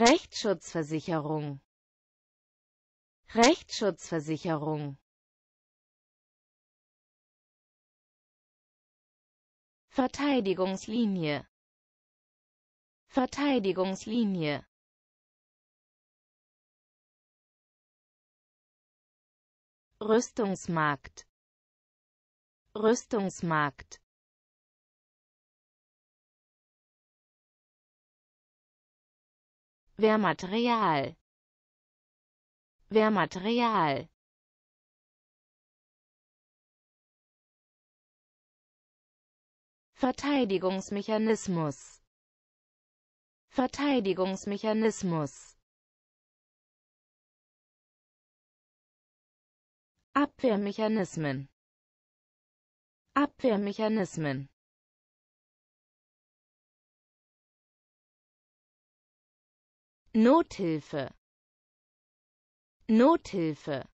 Rechtsschutzversicherung Rechtsschutzversicherung Verteidigungslinie Verteidigungslinie Rüstungsmarkt Rüstungsmarkt Wehrmaterial Wehrmaterial Verteidigungsmechanismus Verteidigungsmechanismus Abwehrmechanismen Abwehrmechanismen Nothilfe Nothilfe